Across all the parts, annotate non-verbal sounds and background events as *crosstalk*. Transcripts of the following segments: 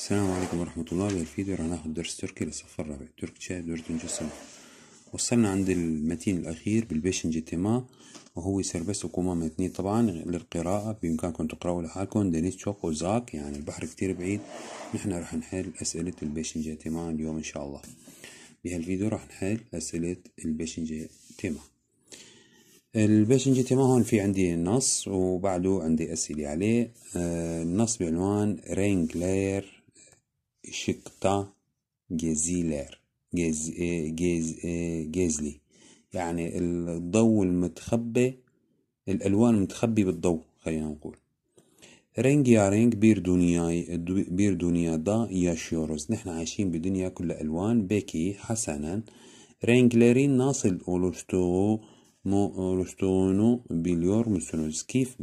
السلام عليكم ورحمة الله الفيديو راح ناخد درس تركي للصف الرابع تركتشا دوردنج السنة وصلنا عند المتين الأخير بالبيشنج تيما وهو سربس وكوما متني طبعا للقراءة بإمكانكم تقرأوا لحالكم دنيس تشوك وزاك يعني البحر كتير بعيد نحن راح نحل أسئلة البيشنج تيما اليوم إن شاء الله بهالفيديو راح نحل أسئلة البيشنج تيما البيشنج تيما هون في عندي نص وبعده عندي أسئلة عليه آه، النص بعنوان رينج لاير شقطة جزيلر جز إيه، جز إيه، جزلي يعني الضوء المتخبي الألوان المتخبي بالضوء خلينا نقول رينج يا رينج بير دنيا بير دنيا دا ياشيوروز نحن عايشين بدنيا كلها ألوان بكي حسنا رينجلرين ناصل أولوستو مو أولوستونو بليور مسونوس كيف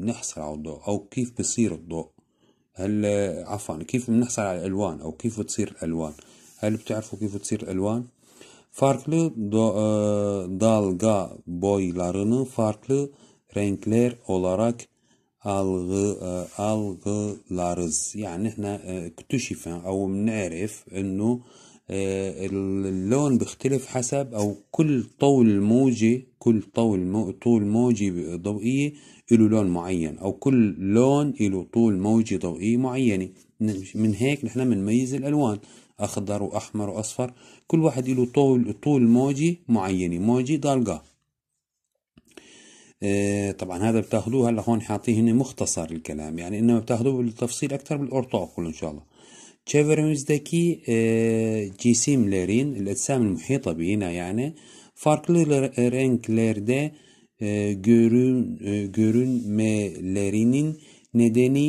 نحصل على الضوء أو كيف بصير الضوء هل عفوا كيف بنحصل على الالوان او كيف بتصير الالوان هل بتعرفوا كيف بتصير الالوان فاركلي dalga boylarını farklı renkler olarak algı, algılarız. يعني احنا آه، اكتشف او بنعرف انه آه، اللون بيختلف حسب او كل طول موجة كل طول طول موجة ضوئية له لون معين أو كل لون له طول موجي ضوئي معينة من هيك نحن بنميز الألوان أخضر وأحمر وأصفر كل واحد له طول طول موجي معينة موجي ضالقة آه، طبعا هذا بتاخذوه هلا هون حاطيه هنا مختصر الكلام يعني انما بتاخذوه بالتفصيل اكثر بالارطغرل ان شاء الله ذكي جيسيم ليرين الاجسام المحيطه بينا يعني فاركليرين رينكلير دي e, görün, e, görünmelerinin nedeni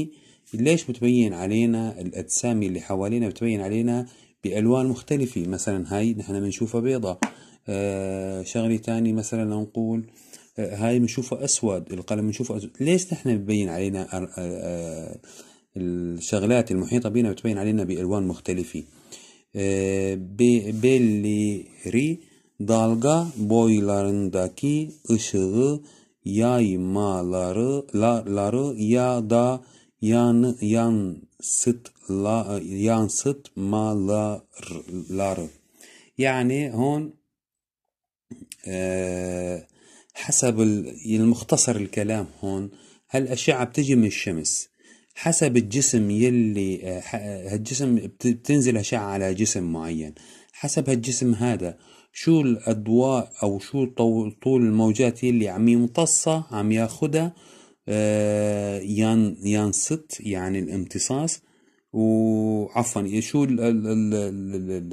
ليش بتبين علينا الأجسام اللي حوالينا بتبين علينا بألوان مختلفة مثلا هاي نحن بنشوفها بيضة آه شغلة تاني مثلا نقول آه هاي بنشوفها أسود القلم بنشوفه أسود ليش نحن ببين علينا آه،, آه الشغلات المحيطة بنا بتبين علينا بألوان مختلفة آه بيلي ري dalga boylarındaki ışığı yaymaları ya da yan, la, yansıtmaları يعني هون e, حسب المختصر الكلام هون هالأشعة بتجي من الشمس حسب الجسم يلي هالجسم بتنزل أشعة على جسم معين حسب هالجسم هذا شو الاضواء أو شو طول الموجات اللي عم يمتصها عم ياخدها آه، ين ينصت يعني الامتصاص وعفوا إيه، شو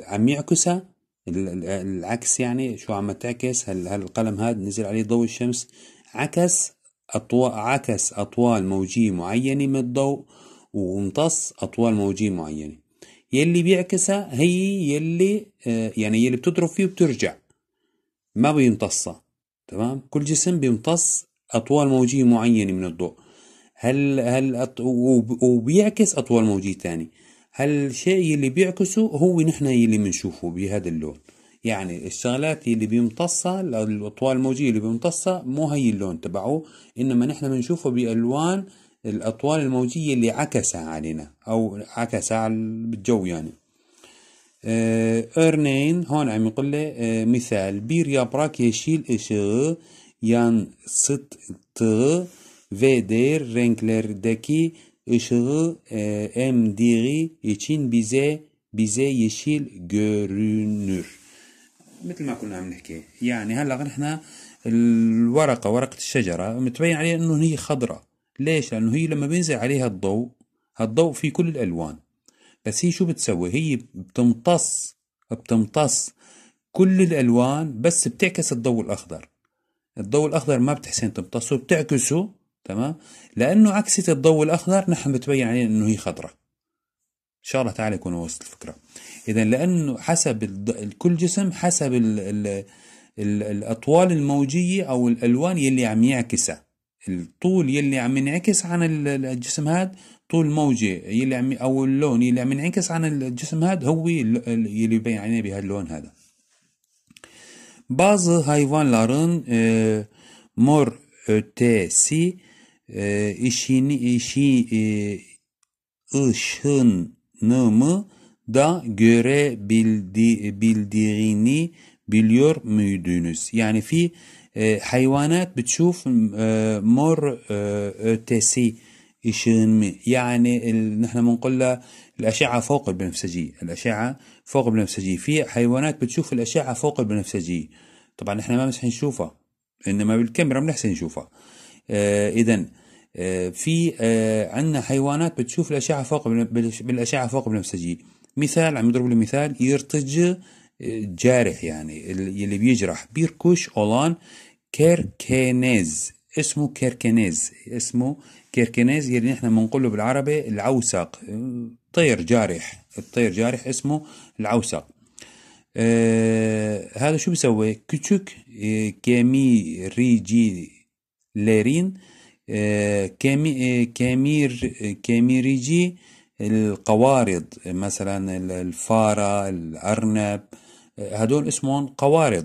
عم يعكسها العكس يعني شو عم تعكس هل, هل القلم هذا نزل عليه ضوء الشمس عكس أطوال عكس أطوال موجية معينة من الضوء وامتص أطوال موجية معينة يلي بيعكسها هي يلي آه، يعني يلي بتضرب فيه وبترجع ما بيمتصها تمام كل جسم بيمتص اطوال موجيه معينه من الضوء هل هل أط... وبيعكس اطوال موجيه ثاني هالشيء اللي بيعكسه هو نحن اللي بنشوفه بهذا اللون يعني الشغلات اللي بيمتصها الاطوال الموجيه اللي بيمتصها مو هي اللون تبعه انما نحن بنشوفه بالوان الأطوال الموجية اللي عكسها علينا أو عكسها على الجو يعني آه، إرنين هون عم يقول له آه، مثال بير يابراك يشيل إشغ يان ست تغ دير رينكلر دكي إشغ آه، أم ديغي يشين بيزي بيزي يشيل جرنر مثل ما كنا عم نحكي يعني هلا نحن الورقة ورقة الشجرة متبين عليها انه هي خضراء ليش؟ لأنه هي لما بينزل عليها الضوء هالضوء فيه كل الألوان بس هي شو بتسوي؟ هي بتمتص بتمتص كل الألوان بس بتعكس الضوء الأخضر الضوء الأخضر ما بتحسن تمتصه بتعكسه تمام لأنه عكسة الضوء الأخضر نحن بتبين علينا أنه هي خضراء ان شاء الله تعالى يكون وصلت الفكره اذا لانه حسب كل جسم حسب الـ الـ الـ الاطوال الموجيه او الالوان يلي عم يعكسها الطول يلي عم ينعكس عن الجسم هاد طول موجة يلي عم أو اللون يلي عم ينعكس عن الجسم هاد هو يلي يبين علينا بهاللون هذا بعض حيوان لارن مور ötesi işini işi ışınımı da görebildiğini biliyor muydunuz? Yani fi إيه، حيوانات بتشوف مور آه، آه، آه، تيسي يشم يعني نحن بنقول الأشعة فوق البنفسجية الأشعة فوق البنفسجية في حيوانات بتشوف الأشعة فوق البنفسجية طبعا نحن ما بنحسن نشوفها إنما بالكاميرا بنحسن نشوفها إذا في عندنا حيوانات بتشوف الأشعة فوق بالأشعة فوق البنفسجية مثال عم يضرب لي مثال يرتج جارح يعني اللي بيجرح بيركوش اولان كيركنيز اسمه كيركنيز اسمه كيركنيز يلي نحن بنقوله بالعربي العوسق طير جارح الطير جارح اسمه العوسق آه هذا شو بيسوي كتشك آه، كامي ريجي ليرين آه، كامي آه، كامير كاميريجي القوارض مثلا الفارة الأرنب آه هدول اسمهم قوارض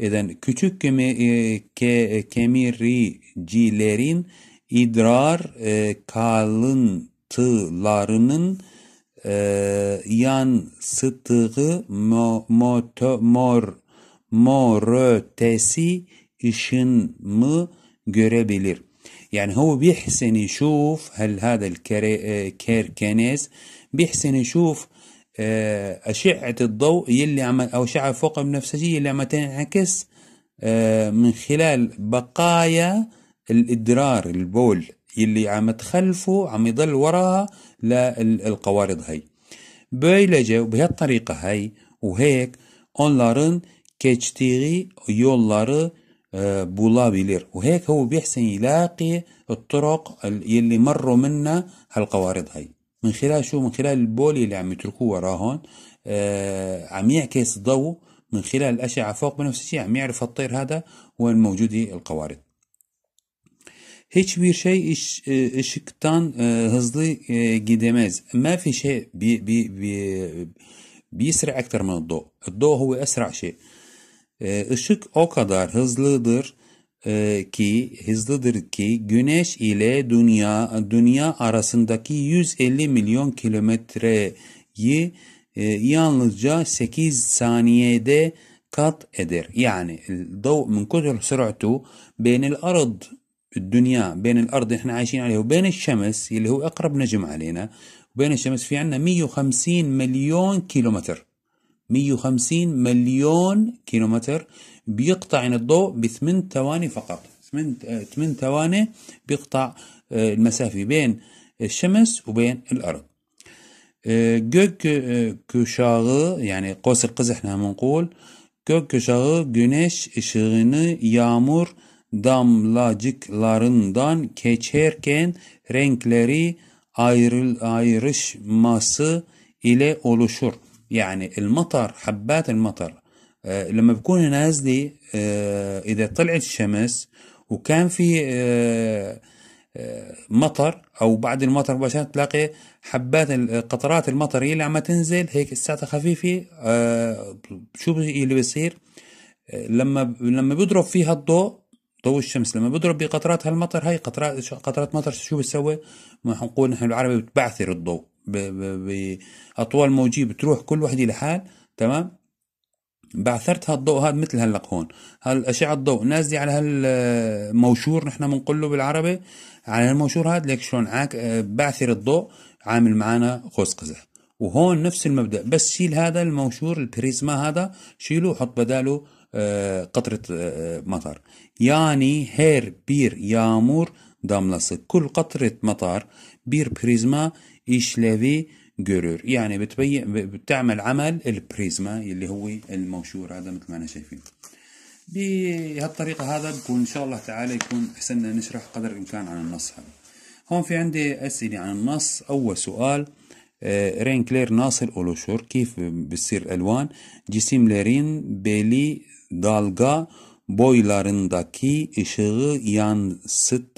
اذا küçük kemi, e, ke, kemiricilerin idrar e, kalıntılarının e, yansıtığı mo, moto, mor morötesi ışınımı görebilir. Yani, şuf, hel بيحسن يشوف هل هذا الكركنيز بيحسن يشوف آه، أشعة الضوء يلي عم أو أشعة فوق البنفسجية اللي عم تنعكس آه، من خلال بقايا الإدرار البول يلي عم تخلفه عم يضل وراها للقوارض هي بيلجا بهالطريقة هي وهيك أونلارن كيتشتيغي yolları بولابيلير وهيك هو بيحسن يلاقي الطرق يلي مروا منها هالقوارض هي من خلال شو من خلال البولي اللي عم يتركوه وراهم آه عم يعكس ضوء من خلال الأشعة فوق بنفس الشيء عم يعرف الطير هذا وين موجودة القوارض بير şey iş, إش e, هزلي e, آه، gidemez. ما في شيء بي, بي, بي, بيسرع أكثر من الضوء. الضوء هو أسرع شيء. أو قدر هزلي kadar آه ki hızlıdır ki Güneş ile Dünya Dünya arasındaki 150 milyon kilometreyi e, yalnızca 8 saniyede kat eder. Yani الضوء من كثر سرعته بين الأرض الدنيا بين الأرض احنا عايشين عليها وبين الشمس اللي هو أقرب نجم علينا وبين الشمس في عندنا 150 مليون كيلومتر 150 مليون كيلومتر بيقطع عن الضوء بثمان ثواني فقط ثمان ثواني بيقطع المسافة بين الشمس وبين الأرض gök kuşağı yani kosir kızıhna menkul gök kuşağı güneş ışığını yağmur damlacıklarından geçerken renkleri ayrıl ayrışması ile oluşur. يعني المطر حبات المطر آه، لما بكون نازلة آه، إذا طلعت الشمس وكان في آه، مطر أو بعد المطر مباشرة تلاقي حبات قطرات المطر هي اللي عم تنزل هيك الساعة خفيفة شو اللي بيصير لما لما بيضرب فيها الضوء ضوء الشمس لما بيضرب بقطرات هالمطر هاي قطرات قطرات مطر شو بتسوي؟ ما نقول نحن العربي بتبعثر الضوء باطوال موجيه بتروح كل وحده لحال تمام بعثرت هالضوء هذا مثل هلق هون هالأشعة الضوء نازلة على هالموشور نحن بنقول له بالعربي على هالموشور هذا ليك شلون عاك بعثر الضوء عامل معنا قوس قزح وهون نفس المبدأ بس شيل هذا الموشور البريزما هذا شيله وحط بداله آه، قطرة آه، مطر يعني هير بير يامور داملص كل قطرة مطر بير بريزما işlevi görür يعني بتبين بتعمل عمل البريزما اللي هو المنشور هذا مثل ما انا شايفين بهالطريقة هذا بكون إن شاء الله تعالى يكون حسنا نشرح قدر الإمكان عن النص هذا هون في عندي أسئلة عن النص أول سؤال آه، رين كلير ناصر أولوشور كيف بتصير الألوان جسيم لرين بيلي dalga boylarındaki ışığı yansıt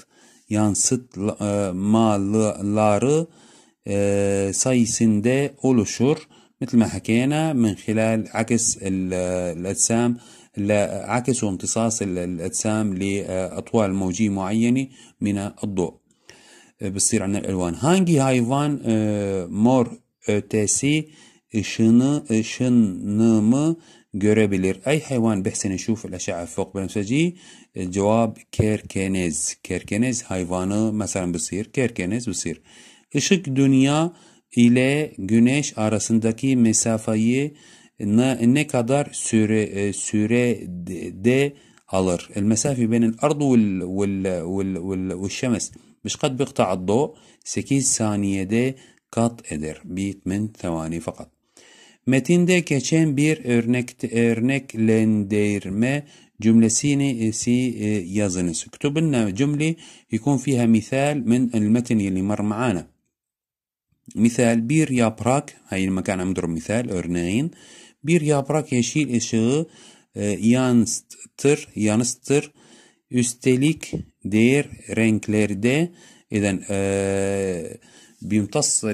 yansıtmaları sayısında آه، اولوشور مثل ما حكينا من خلال عكس الأجسام عكس وامتصاص الأجسام لأطوال موجية معينة من الضوء آه، بصير عندنا الألوان هانجي هايفان آه، مور ötesi شن ışınımı görebilir. أي حيوان بحسن يشوف الأشعة فوق بنفسجي الجواب كيركنيز كيركنيز حيوانه مثلا بصير كيركنيز بصير Işık dünya ile güneş arasındaki mesafeyi ne, kadar süre sürede alır? El mesafe بين الأرض وال وال وال vel, vel مش قد بيقطع الضوء 8 saniyede kat eder. Bir 8 ثواني fakat. Metinde geçen bir örnek örneklendirme جملسين سي يازنس اكتب لنا جملة يكون فيها مثال من المتن اللي مر معانا مثال بير يا براك هاي المكان عم نضرب مثال أرنين بير يا براك يشيل آه، يانستر يانستر yansıtır دير رينكلير دي إذا آه، بيمتص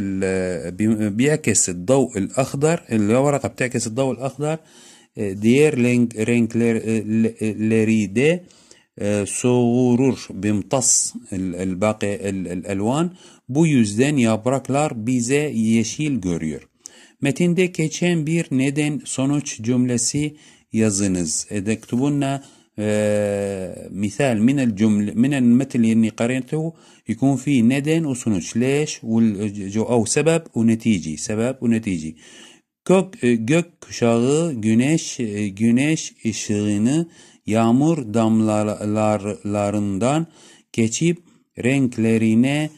بيعكس الضوء الأخضر الورقة بتعكس الضوء الأخضر آه، دير رينكليريدي E, soğurur bimtas el-baqi el-elvan bu yüzden yapraklar bize yeşil görüyor. Metinde geçen bir neden sonuç cümlesi yazınız. Edektubunna مثال من الجمل من المثل اللي fi neden يكون sonuç, ندن وسنوش ليش او سبب ونتيجي سبب ونتيجي Gök, gök kuşağı güneş güneş ışığını yağmur damlalarından geçip renklerine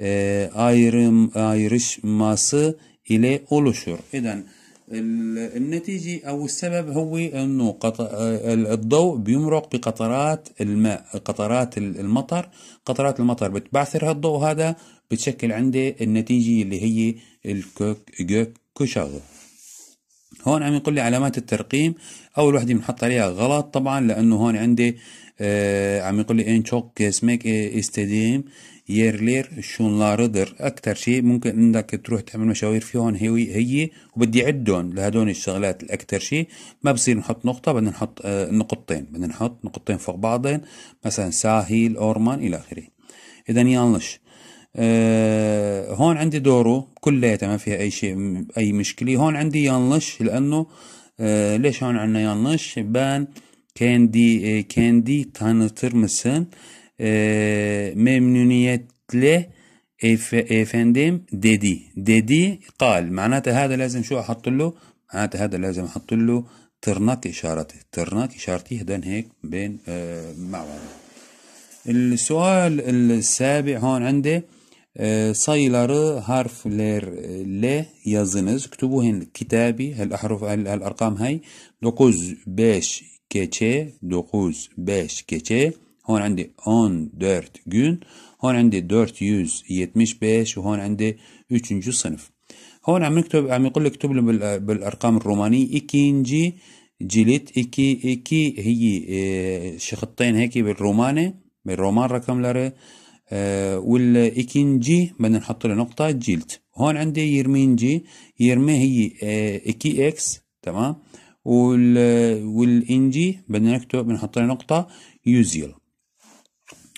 e, ayrım ayrışması ile oluşur. İden النتيجة أو السبب هو أنه قطع الضوء بيمرق بقطرات الماء قطرات المطر قطرات المطر بتبعثر هالضوء هذا بتشكل عندي النتيجة اللي هي الكوك كشغل هون عم يقول لي علامات الترقيم اول وحده بنحط عليها غلط طبعا لانه هون عندي آه عم يقول لي ان شوك سميك استديم ييرلير شون لا ردر اكثر شيء ممكن انك تروح تعمل مشاوير فيهم هي هي وبدي عدهم لهدول الشغلات الاكثر شيء ما بصير نحط نقطه بدنا نحط آه نقطتين بدنا نحط نقطتين فوق بعضين مثلا ساهيل اورمان الى اخره اذا يانلش أه هون عندي دورو كلياتها ما فيها اي شيء اي مشكله هون عندي ينلش لانه أه ليش هون عندنا ينلش بان كاندي كاندي تانتر mısın أه, آه، له efendim ديدي ديدي قال معناتها هذا لازم شو احط له معناتها هذا لازم احط له ترنك اشارتي ترنك اشارتي هدن هيك بين آه، مع بعض السؤال السابع هون عندي E, sayıları harflerle yazınız. Kütübuhen kitabi el ahruf el, el arkam hay 9 5 geçe 9 5 geçe Hon عندي 14 gün. Hon عندي 475 وهون عندي 3. sınıf. Hon عم نكتب عم يقول لك bil لي بالارقام الرومانيه ikinci cilit 2 2 هي شخطين هيك بالروماني بالرومان رقمları آه، والإكين جي بدنا نحط له نقطة جيلت هون عندي يرمين جي يرمي هي آه، إكي اكس تمام والإن جي بدنا نكتب بنحط له نقطة يوزيل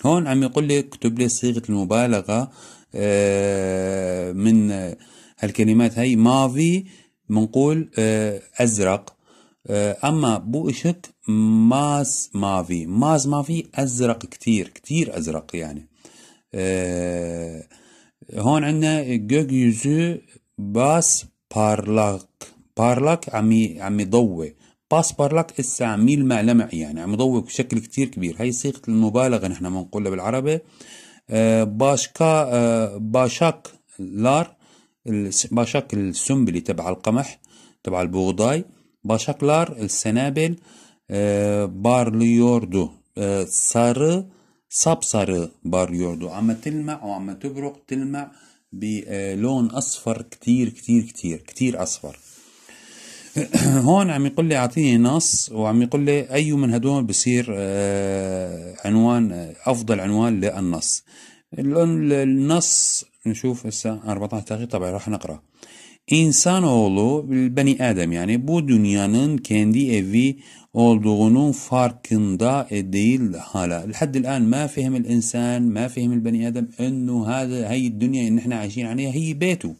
هون عم يقول لي اكتب لي صيغة المبالغة آه، من هالكلمات هي ماضي بنقول ازرق اما بو اشك ماس مافي ماس مافي ازرق كتير كتير ازرق يعني آه، هون عندنا جوج يوزو باس بارلاك بارلاك عم عم يضوي باس بارلاك اسا عم يلمع لمع يعني عم يضوي بشكل كتير كبير هي صيغة المبالغة نحن بنقولها بالعربي آه، باشكا آه، باشاك لار باشاك السنبلي تبع القمح تبع البغضاي باشاك لار السنابل بارليوردو سار بار يوردو عم تلمع وعم تبرق تلمع بلون اه، أصفر كتير كتير كتير كتير أصفر *clears throat* هون عم يقول لي اعطيني نص وعم يقول لي اي من هدول بصير اه، عنوان اه، افضل عنوان للنص النص نشوف هسه 14 دقيقه طبعا راح نقرا İnsanoğlu beni Adem yani bu dünyanın kendi evi olduğunun farkında değil hala. لحد الآن ما فهم الإنسان ما فهم البني آدم أنه هذا هي الدنيا اللي نحن عايشين عليها هي بيته.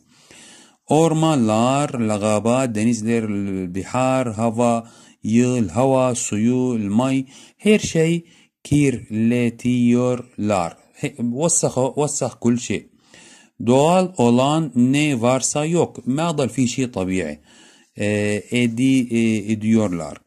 أورمانlar, الغابات, denizler, البحار, hava, yıl, hava, suyu, المي her şey kirletiyorlar. وسخ وسخ كل شيء. Doğal olan ne varsa yok. Mâdal fi şey tabi'i ee, edi, e, ediyorlar.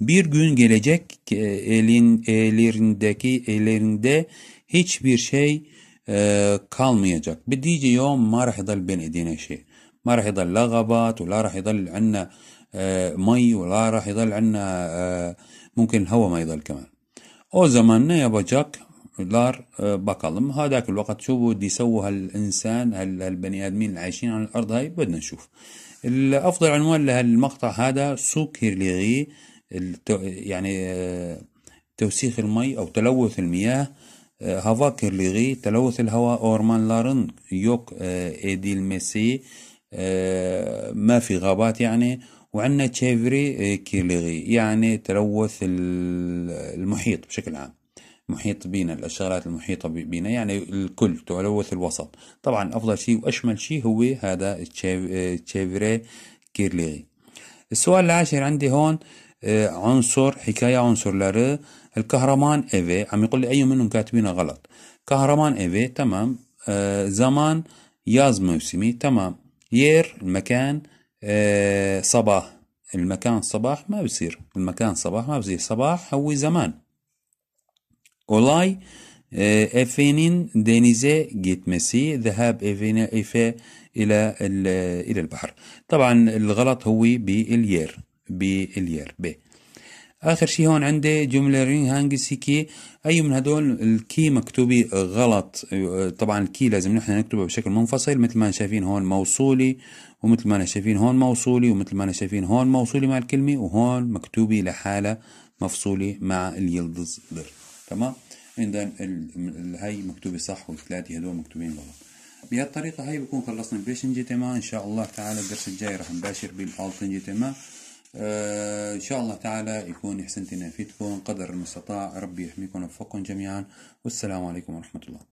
Bir gün gelecek elin ellerindeki ellerinde hiçbir şey e, kalmayacak. Bidici yom marhidal ben edine şey. Marhidal lagabat ve la rahidal anna e, may ve la rahidal anna e, mümkün hava ma yidal kemal. O zaman ne yapacak? دولار آه، بقلم هذاك الوقت شو بده يسوي هالإنسان هالبني آدمين اللي عايشين على الأرض هاي بدنا نشوف الأفضل عنوان لهالمقطع هذا سوكر لغي يعني آه، توسيخ المي أو تلوث المياه آه، هافا كيرليغي تلوث الهواء أورمان لارن يوك ايديل ميسي ما في غابات يعني وعندنا تشيفري كيرليغي يعني تلوث المحيط بشكل عام محيط بينا الشغلات المحيطة بينا يعني الكل تلوث الوسط طبعا أفضل شيء وأشمل شيء هو هذا تشيفري كيرليغي السؤال العاشر عندي هون آه، عنصر حكاية عنصر لاري الكهرمان إيفي عم يقول لي أي منهم كاتبينه غلط كهرمان إيفي تمام آه، زمان ياز موسمي تمام يير المكان آه، صباح المكان صباح ما بصير المكان صباح ما بصير صباح هو زمان Olay e, Efe'nin denize gitmesi. Zehab Efe'ne Efe إلى إلى البحر. طبعا الغلط هو بالير بالير ب. آخر شيء هون عندي جملة رين هانجسي كي أي من هدول الكي مكتوبة غلط طبعا الكي لازم نحن نكتبه بشكل منفصل مثل ما شايفين هون موصولي ومثل ما شايفين هون موصولي ومثل ما شايفين هون موصولي مع الكلمة وهون مكتوبة لحالة مفصولة مع اليلدز بر تمام اذا هاي مكتوبه صح والثلاثه هذول مكتوبين غلط بهالطريقه هاي بكون خلصنا البيشن جي تمام ان شاء الله تعالى الدرس الجاي راح نباشر بالالتن جي تمام آه، ان شاء الله تعالى يكون احسنتنا فيتكم قدر المستطاع ربي يحميكم ووفقكم جميعا والسلام عليكم ورحمه الله